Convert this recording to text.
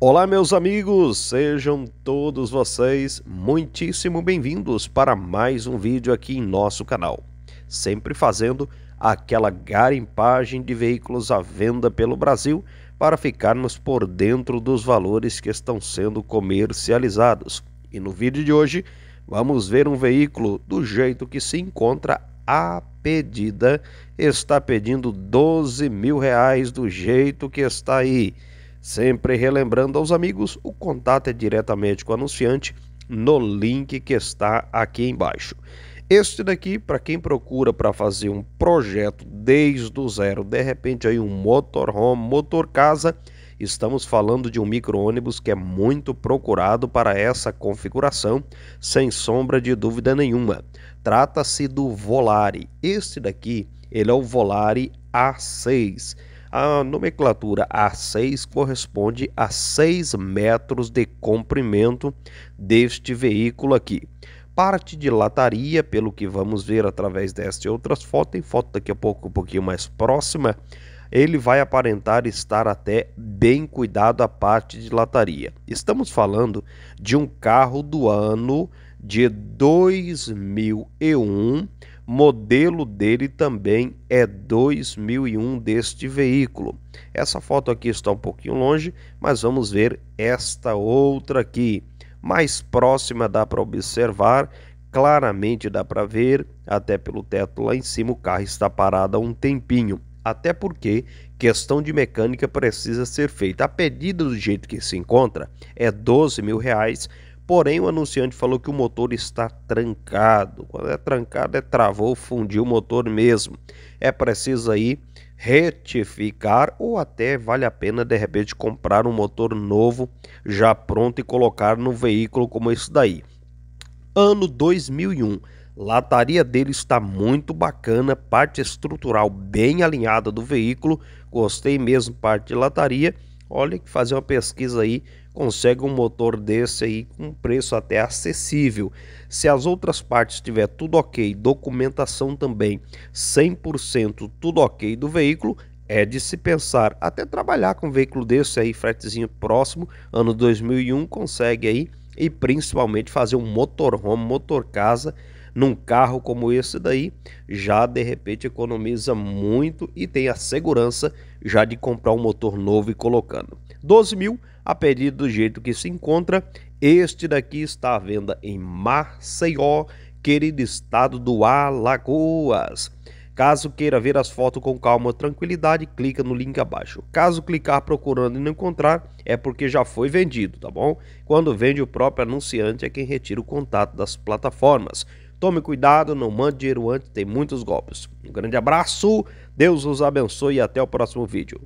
Olá, meus amigos, sejam todos vocês muitíssimo bem-vindos para mais um vídeo aqui em nosso canal. Sempre fazendo aquela garimpagem de veículos à venda pelo Brasil para ficarmos por dentro dos valores que estão sendo comercializados. E no vídeo de hoje vamos ver um veículo do jeito que se encontra a pedida, está pedindo 12 mil reais do jeito que está aí. Sempre relembrando aos amigos, o contato é diretamente com o anunciante no link que está aqui embaixo. Este daqui, para quem procura para fazer um projeto desde o zero, de repente aí um motorhome, motor casa, estamos falando de um micro-ônibus que é muito procurado para essa configuração, sem sombra de dúvida nenhuma. Trata-se do Volare. Este daqui, ele é o Volare A6. A nomenclatura A6 corresponde a 6 metros de comprimento deste veículo aqui. Parte de lataria, pelo que vamos ver através desta e outras fotos, em foto daqui a pouco um pouquinho mais próxima, ele vai aparentar estar até bem cuidado a parte de lataria. Estamos falando de um carro do ano de 2001 modelo dele também é 2001 deste veículo. Essa foto aqui está um pouquinho longe, mas vamos ver esta outra aqui. Mais próxima dá para observar, claramente dá para ver, até pelo teto lá em cima o carro está parado há um tempinho. Até porque questão de mecânica precisa ser feita. A pedida do jeito que se encontra é 12 mil reais Porém, o anunciante falou que o motor está trancado. Quando é trancado, é travou, fundiu o motor mesmo. É preciso aí retificar ou até vale a pena de repente comprar um motor novo já pronto e colocar no veículo como esse daí. Ano 2001. Lataria dele está muito bacana, parte estrutural bem alinhada do veículo. Gostei mesmo parte de lataria Olha que fazer uma pesquisa aí, consegue um motor desse aí com preço até acessível. Se as outras partes tiver tudo ok, documentação também 100% tudo ok do veículo, é de se pensar até trabalhar com um veículo desse aí, fretezinho próximo, ano 2001 consegue aí e principalmente fazer um motorhome, motor casa num carro como esse daí, já de repente economiza muito e tem a segurança já de comprar um motor novo e colocando. 12 mil a pedido do jeito que se encontra. Este daqui está à venda em Maceió, querido estado do Alagoas. Caso queira ver as fotos com calma tranquilidade, clica no link abaixo. Caso clicar procurando e não encontrar, é porque já foi vendido, tá bom? Quando vende, o próprio anunciante é quem retira o contato das plataformas. Tome cuidado, não mande dinheiro antes, tem muitos golpes. Um grande abraço, Deus os abençoe e até o próximo vídeo.